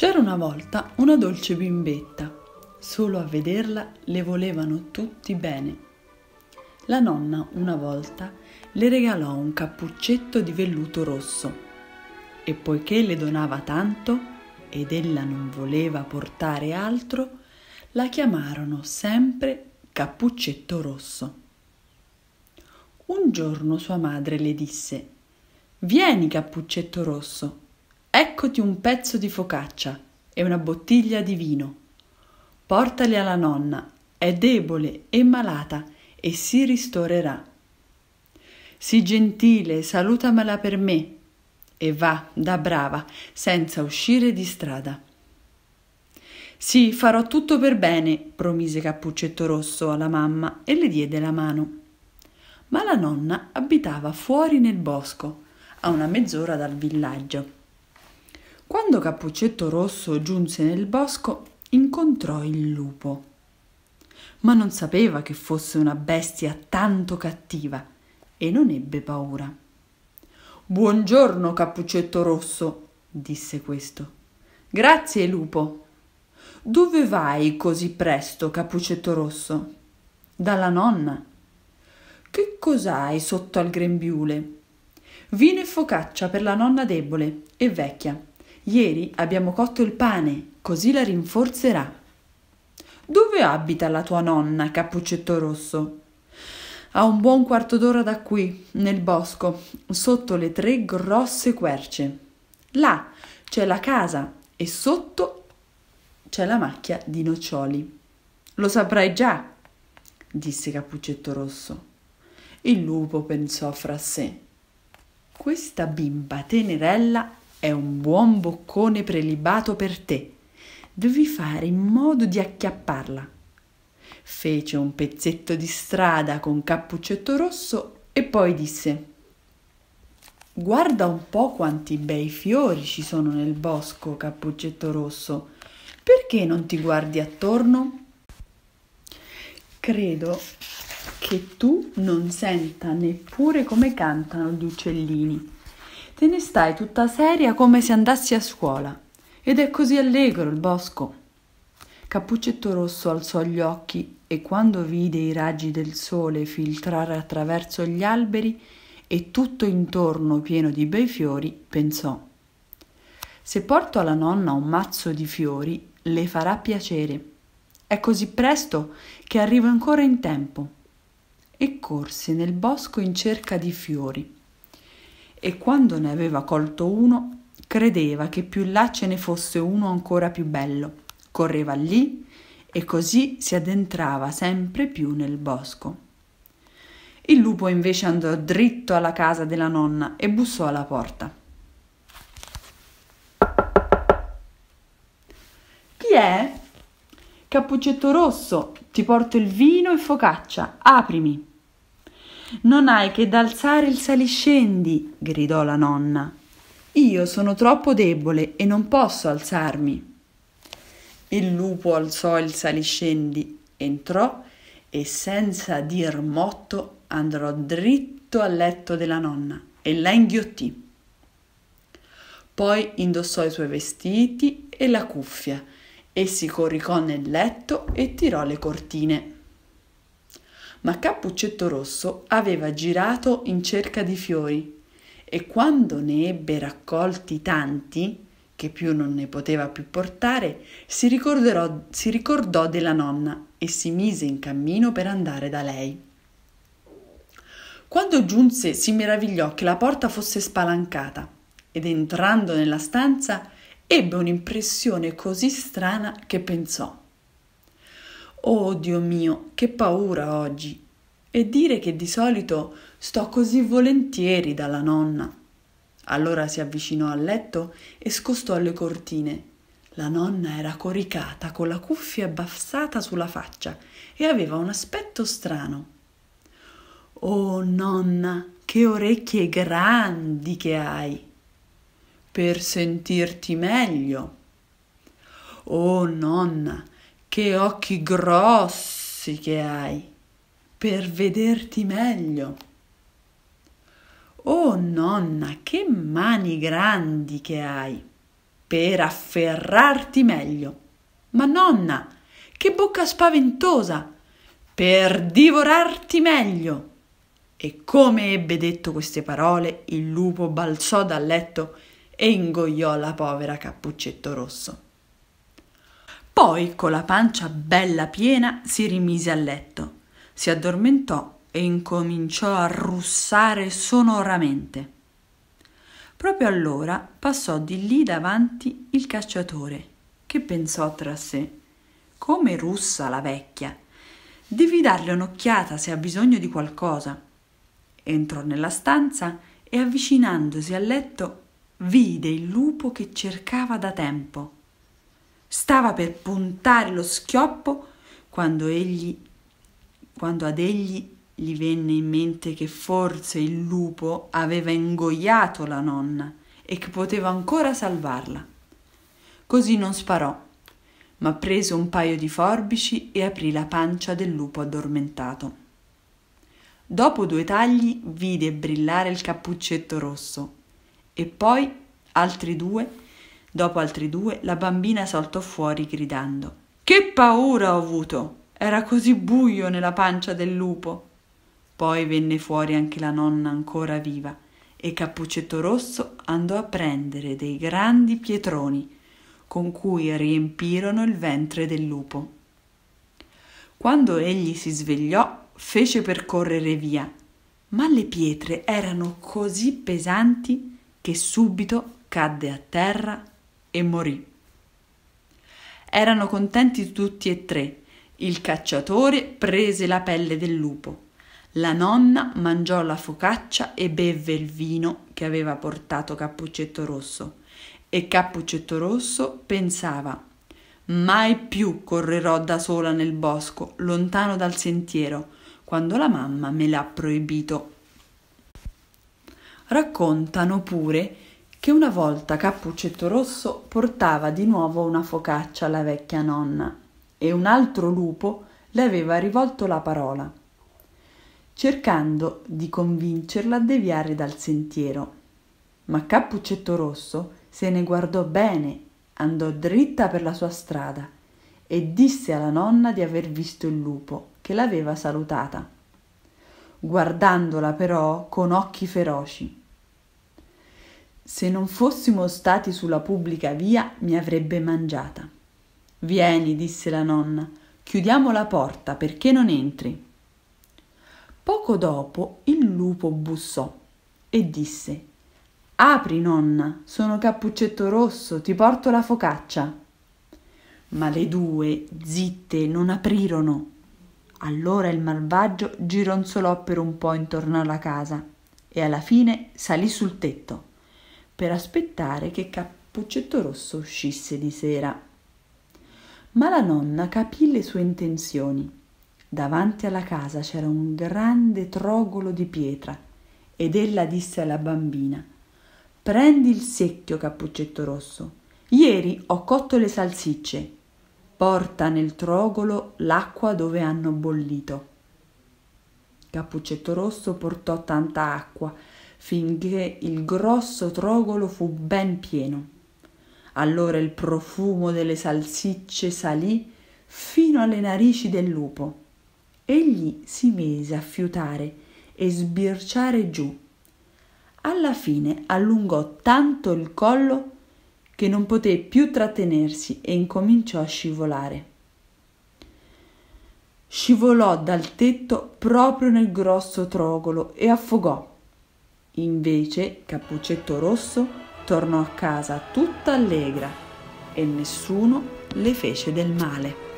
C'era una volta una dolce bimbetta. Solo a vederla le volevano tutti bene. La nonna una volta le regalò un cappuccetto di velluto rosso e poiché le donava tanto ed ella non voleva portare altro, la chiamarono sempre cappuccetto rosso. Un giorno sua madre le disse Vieni cappuccetto rosso, Eccoti un pezzo di focaccia e una bottiglia di vino. Portali alla nonna, è debole e malata e si ristorerà. Sii gentile, salutamela per me e va da brava, senza uscire di strada. Sì, farò tutto per bene, promise Cappuccetto Rosso alla mamma e le diede la mano. Ma la nonna abitava fuori nel bosco, a una mezz'ora dal villaggio. Quando Cappuccetto Rosso giunse nel bosco, incontrò il lupo. Ma non sapeva che fosse una bestia tanto cattiva e non ebbe paura. Buongiorno, Cappuccetto Rosso, disse questo. Grazie, lupo. Dove vai così presto, Cappuccetto Rosso? Dalla nonna. Che cos'hai sotto al grembiule? Vino e focaccia per la nonna debole e vecchia Ieri abbiamo cotto il pane, così la rinforzerà. Dove abita la tua nonna, Cappuccetto Rosso? A un buon quarto d'ora da qui, nel bosco, sotto le tre grosse querce. Là c'è la casa e sotto c'è la macchia di noccioli. Lo saprai già, disse Cappuccetto Rosso. Il lupo pensò fra sé. Questa bimba tenerella è un buon boccone prelibato per te. Devi fare in modo di acchiapparla. Fece un pezzetto di strada con cappuccetto rosso e poi disse Guarda un po' quanti bei fiori ci sono nel bosco, cappuccetto rosso. Perché non ti guardi attorno? Credo che tu non senta neppure come cantano gli uccellini. Te ne stai tutta seria come se andassi a scuola. Ed è così allegro il bosco. Cappuccetto Rosso alzò gli occhi e quando vide i raggi del sole filtrare attraverso gli alberi e tutto intorno pieno di bei fiori, pensò Se porto alla nonna un mazzo di fiori, le farà piacere. È così presto che arrivo ancora in tempo. E corse nel bosco in cerca di fiori e quando ne aveva colto uno, credeva che più in là ce ne fosse uno ancora più bello. Correva lì e così si addentrava sempre più nel bosco. Il lupo invece andò dritto alla casa della nonna e bussò alla porta. Chi è? Cappuccetto rosso, ti porto il vino e focaccia, aprimi. Non hai che d'alzare il saliscendi, gridò la nonna. Io sono troppo debole e non posso alzarmi. Il lupo alzò il saliscendi, entrò e senza dir motto andò dritto al letto della nonna e la inghiottì. Poi indossò i suoi vestiti e la cuffia e si coricò nel letto e tirò le cortine ma Cappuccetto Rosso aveva girato in cerca di fiori e quando ne ebbe raccolti tanti, che più non ne poteva più portare, si, si ricordò della nonna e si mise in cammino per andare da lei. Quando giunse si meravigliò che la porta fosse spalancata ed entrando nella stanza ebbe un'impressione così strana che pensò Oh Dio mio, che paura oggi! E dire che di solito sto così volentieri dalla nonna. Allora si avvicinò al letto e scostò le cortine. La nonna era coricata con la cuffia abbassata sulla faccia e aveva un aspetto strano. Oh nonna, che orecchie grandi che hai! Per sentirti meglio. Oh nonna, che occhi grossi che hai per vederti meglio. Oh nonna, che mani grandi che hai per afferrarti meglio. Ma nonna, che bocca spaventosa per divorarti meglio. E come ebbe detto queste parole, il lupo balzò dal letto e ingoiò la povera cappuccetto rosso. Poi, con la pancia bella piena, si rimise a letto, si addormentò e incominciò a russare sonoramente. Proprio allora passò di lì davanti il cacciatore, che pensò tra sé come russa la vecchia. Devi darle un'occhiata se ha bisogno di qualcosa. Entrò nella stanza e avvicinandosi al letto vide il lupo che cercava da tempo. Stava per puntare lo schioppo quando, egli, quando ad egli gli venne in mente che forse il lupo aveva ingoiato la nonna e che poteva ancora salvarla. Così non sparò, ma prese un paio di forbici e aprì la pancia del lupo addormentato. Dopo due tagli vide brillare il cappuccetto rosso e poi altri due Dopo altri due, la bambina saltò fuori gridando. Che paura ho avuto! Era così buio nella pancia del lupo. Poi venne fuori anche la nonna ancora viva e Cappuccetto Rosso andò a prendere dei grandi pietroni con cui riempirono il ventre del lupo. Quando egli si svegliò, fece percorrere via, ma le pietre erano così pesanti che subito cadde a terra e morì. Erano contenti tutti e tre. Il cacciatore prese la pelle del lupo. La nonna mangiò la focaccia e bevve il vino che aveva portato Cappuccetto Rosso. E Cappuccetto Rosso pensava Mai più correrò da sola nel bosco, lontano dal sentiero, quando la mamma me l'ha proibito. Raccontano pure che una volta Cappuccetto Rosso portava di nuovo una focaccia alla vecchia nonna e un altro lupo le aveva rivolto la parola, cercando di convincerla a deviare dal sentiero. Ma Cappuccetto Rosso se ne guardò bene, andò dritta per la sua strada e disse alla nonna di aver visto il lupo che l'aveva salutata, guardandola però con occhi feroci. Se non fossimo stati sulla pubblica via mi avrebbe mangiata. Vieni, disse la nonna, chiudiamo la porta perché non entri. Poco dopo il lupo bussò e disse Apri, nonna, sono Cappuccetto Rosso, ti porto la focaccia. Ma le due, zitte, non aprirono. Allora il malvagio gironzolò per un po' intorno alla casa e alla fine salì sul tetto per aspettare che Cappuccetto Rosso uscisse di sera. Ma la nonna capì le sue intenzioni. Davanti alla casa c'era un grande trogolo di pietra ed ella disse alla bambina Prendi il secchio, Cappuccetto Rosso. Ieri ho cotto le salsicce. Porta nel trogolo l'acqua dove hanno bollito. Cappuccetto Rosso portò tanta acqua finché il grosso trogolo fu ben pieno. Allora il profumo delle salsicce salì fino alle narici del lupo. Egli si mise a fiutare e sbirciare giù. Alla fine allungò tanto il collo che non poté più trattenersi e incominciò a scivolare. Scivolò dal tetto proprio nel grosso trogolo e affogò. Invece Cappuccetto Rosso tornò a casa tutta allegra e nessuno le fece del male.